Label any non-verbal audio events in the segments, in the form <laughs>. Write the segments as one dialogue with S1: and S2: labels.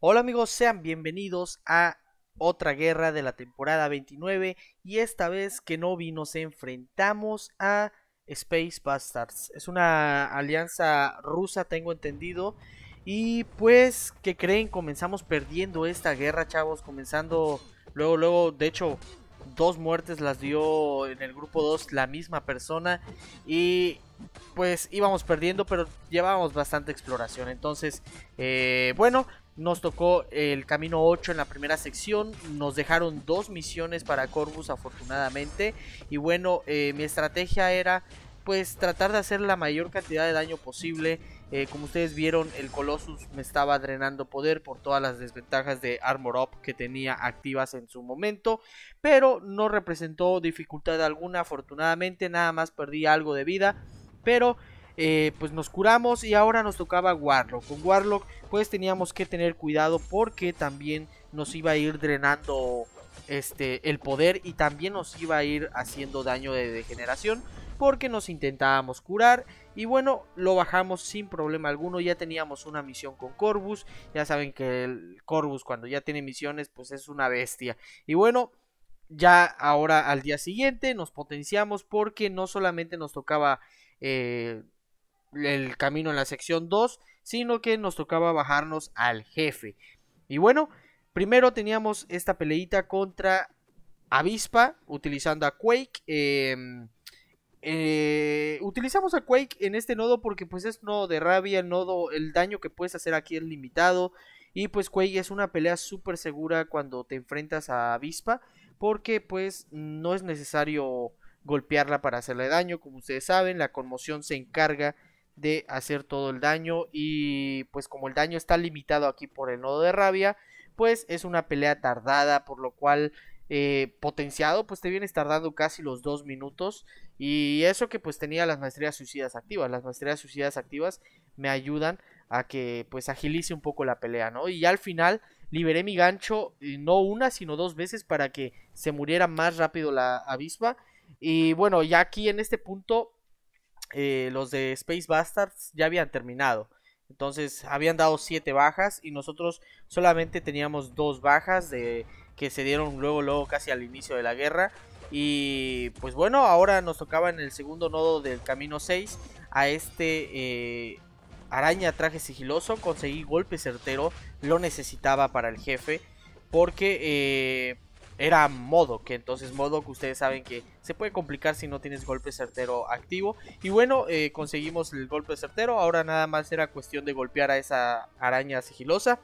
S1: Hola amigos, sean bienvenidos a otra guerra de la temporada 29 y esta vez que no vi, nos enfrentamos a Space Bastards. Es una alianza rusa, tengo entendido. Y pues, que creen? Comenzamos perdiendo esta guerra, chavos. Comenzando luego, luego, de hecho, dos muertes las dio en el grupo 2 la misma persona. Y pues íbamos perdiendo, pero llevábamos bastante exploración. Entonces, eh, bueno, nos tocó el camino 8 en la primera sección. Nos dejaron dos misiones para Corvus afortunadamente. Y bueno, eh, mi estrategia era pues tratar de hacer la mayor cantidad de daño posible. Eh, como ustedes vieron, el Colossus me estaba drenando poder por todas las desventajas de Armor Up que tenía activas en su momento. Pero no representó dificultad alguna afortunadamente. Nada más perdí algo de vida. Pero eh, pues nos curamos y ahora nos tocaba Warlock. Con Warlock pues teníamos que tener cuidado porque también nos iba a ir drenando este, el poder y también nos iba a ir haciendo daño de degeneración porque nos intentábamos curar y bueno, lo bajamos sin problema alguno, ya teníamos una misión con Corvus, ya saben que el Corvus cuando ya tiene misiones pues es una bestia y bueno, ya ahora al día siguiente nos potenciamos porque no solamente nos tocaba... Eh, el camino en la sección 2, sino que nos tocaba bajarnos al jefe. Y bueno, primero teníamos esta peleita contra Avispa, utilizando a Quake. Em, eh, utilizamos a Quake en este nodo porque pues es nodo de rabia, nodo, el daño que puedes hacer aquí es limitado. Y pues Quake es una pelea súper segura cuando te enfrentas a Avispa porque pues no es necesario golpearla para hacerle daño, como ustedes saben, la conmoción se encarga de hacer todo el daño y pues como el daño está limitado aquí por el nodo de rabia, pues es una pelea tardada, por lo cual eh, potenciado, pues te vienes tardando casi los dos minutos. Y eso que pues tenía las maestrías suicidas activas. Las maestrías suicidas activas me ayudan a que pues agilice un poco la pelea, ¿no? Y ya al final liberé mi gancho, eh, no una, sino dos veces para que se muriera más rápido la avispa. Y bueno, ya aquí en este punto eh, los de Space Bastards ya habían terminado. Entonces habían dado 7 bajas y nosotros solamente teníamos 2 bajas de, que se dieron luego, luego casi al inicio de la guerra. Y pues bueno, ahora nos tocaba en el segundo nodo del camino 6 a este eh, araña traje sigiloso. Conseguí golpe certero, lo necesitaba para el jefe porque... Eh, era que Entonces modo que ustedes saben que se puede complicar si no tienes golpe certero activo. Y bueno, eh, conseguimos el golpe certero. Ahora nada más era cuestión de golpear a esa araña sigilosa.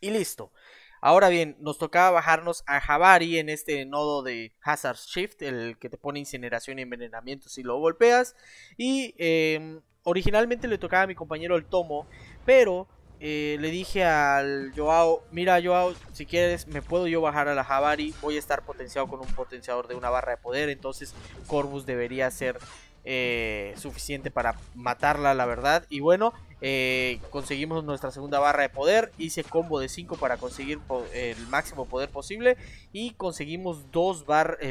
S1: Y listo. Ahora bien, nos tocaba bajarnos a Jabari en este nodo de Hazard Shift, el que te pone incineración y envenenamiento si lo golpeas. Y em, originalmente le tocaba a mi compañero el Tomo, pero eh, le dije al Joao, mira Joao, si quieres me puedo yo bajar a la Javari, voy a estar potenciado con un potenciador de una barra de poder, entonces Corvus debería ser eh, suficiente para matarla, la verdad. Y bueno, eh, conseguimos nuestra segunda barra de poder, hice combo de 5 para conseguir el máximo poder posible y conseguimos dos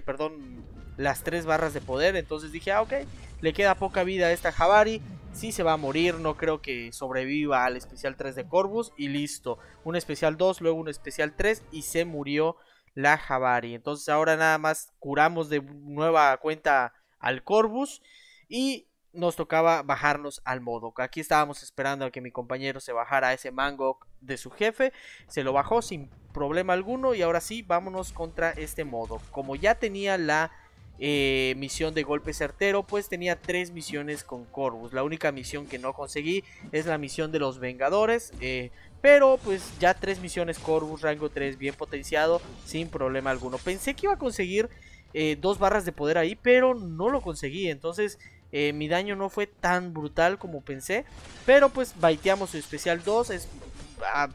S1: perdón, las tres barras de poder, entonces dije, ah, ok, le queda poca vida a esta Javari si se va a morir, no creo que sobreviva al especial 3 de Corvus y listo. Un especial 2, luego un especial 3 y se murió la Jabari. Entonces ahora nada más curamos de nueva cuenta al Corvus y nos tocaba bajarnos al que Aquí estábamos esperando a que mi compañero se bajara ese mango de su jefe. Se lo bajó sin problema alguno y ahora sí, vámonos contra este modo. Como ya tenía la eh, misión de golpe certero, pues tenía tres misiones con Corvus. La única misión que no conseguí es la misión de los Vengadores. Eh, pero pues ya tres misiones Corvus, rango 3, bien potenciado, sin problema alguno. Pensé que iba a conseguir eh, dos barras de poder ahí, pero no lo conseguí. Entonces mi daño no fue tan brutal como pensé. Pero pues baiteamos su especial 2, es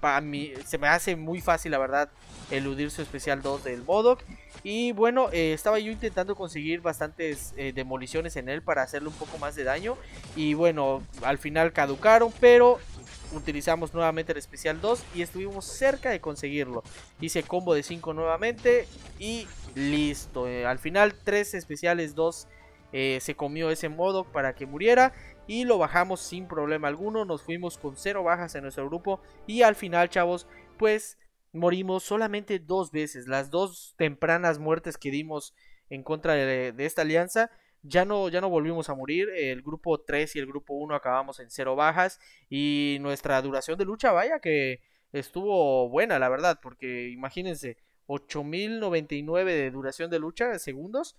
S1: a, mí, se me hace muy fácil, la verdad, eludir su especial 2 del Modok. Y bueno, eh, estaba yo intentando conseguir bastantes eh, demoliciones en él para hacerle un poco más de daño. Y bueno, al final caducaron, pero utilizamos nuevamente el especial 2 y estuvimos cerca de conseguirlo. Hice combo de 5 nuevamente y listo. Eh, al final 3 especiales 2 se comió ese modo para que muriera y lo bajamos sin problema alguno. Nos fuimos con cero bajas en nuestro grupo y al final, chavos, pues morimos solamente dos veces. Las dos tempranas muertes que dimos en contra de, esta alianza. Ya no, ya no volvimos a morir, el grupo 3 y el grupo 1 acabamos en cero bajas y nuestra duración de lucha, vaya que estuvo buena la verdad, porque imagínense, 8099 de duración de lucha, segundos,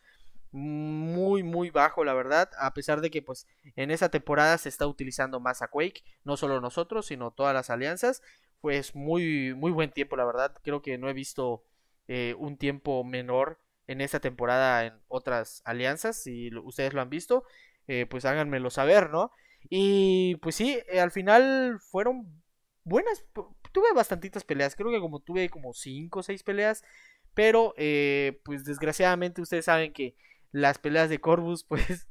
S1: muy muy bajo la verdad a pesar de que pues en esa temporada se está utilizando más a Quake no solo nosotros sino todas las alianzas pues muy muy buen tiempo la verdad creo que no he visto eh, un tiempo menor en esta temporada en otras alianzas si ustedes lo han visto eh, pues háganmelo saber no y pues sí eh, al final fueron buenas tuve bastantitas peleas creo que como tuve como cinco o seis peleas pero pues desgraciadamente ustedes saben que las peleas de Corvus, <laughs> pues,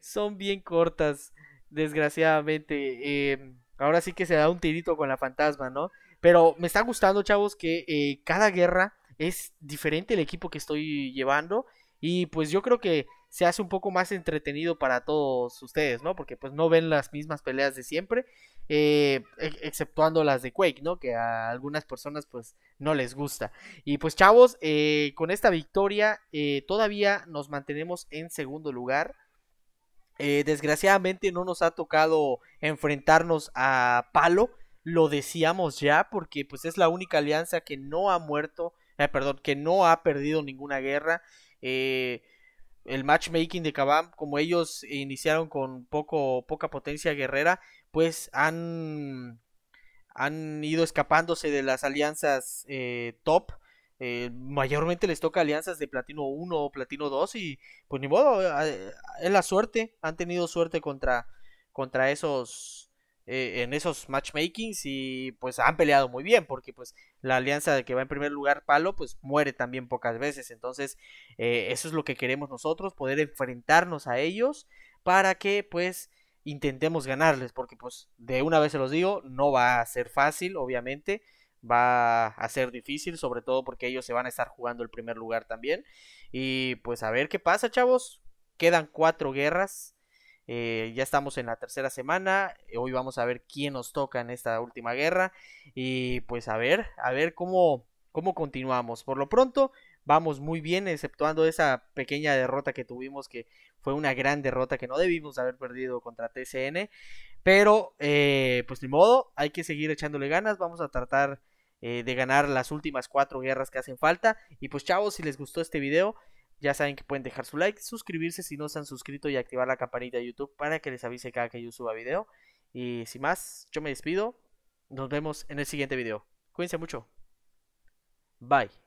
S1: son bien cortas, desgraciadamente. Em, ahora sí que se da un tirito con la fantasma, ¿no? Pero me está gustando, chavos, que eh, cada guerra es diferente el equipo que estoy llevando. Y pues yo creo que se hace un poco más entretenido para todos ustedes, ¿no? Porque pues no ven las mismas peleas de siempre, eh, exceptuando las de Quake, ¿no? Que a algunas personas pues no les gusta. Y pues chavos, eh, con esta victoria eh, todavía nos mantenemos en segundo lugar. desgraciadamente no nos ha tocado enfrentarnos a Palo, lo decíamos ya, porque pues es la única alianza que no ha muerto, perdón, que no ha perdido ninguna guerra. Eh, el matchmaking de Kabam, como ellos iniciaron con poco, poca potencia guerrera, pues han, han ido escapándose de las alianzas eh, top. Eh, mayormente les toca alianzas de platino 1 o platino 2 y pues ni modo, eh, es la suerte, han tenido suerte contra, contra esos eh, en esos matchmakings y pues han peleado muy bien porque pues la alianza de que va en primer lugar Palo pues muere también pocas veces. Entonces eh, eso es lo que queremos nosotros, poder enfrentarnos a ellos para que pues intentemos ganarles porque pues de una vez se los digo, no va a ser fácil obviamente va a ser difícil, sobre todo porque ellos se van a estar jugando el primer lugar también. Y pues a ver qué pasa, chavos. Quedan cuatro guerras. Eh, ya estamos en la tercera semana. Eh, hoy vamos a ver quién nos toca en esta última guerra. Y pues a ver, a ver cómo, cómo continuamos. Por lo pronto, vamos muy bien, exceptuando esa pequeña derrota que tuvimos, que fue una gran derrota que no debimos haber perdido contra TCN. Pero, eh, pues ni modo, hay que seguir echándole ganas. Vamos a tratar de ganar las últimas cuatro guerras que hacen falta. Y pues chavos, si les gustó este video, ya saben que pueden dejar su like, suscribirse si no se han suscrito y activar la campanita de YouTube para que les avise cada que yo suba video. Y sin más, yo me despido. Nos vemos en el siguiente video. Cuídense mucho. Bye.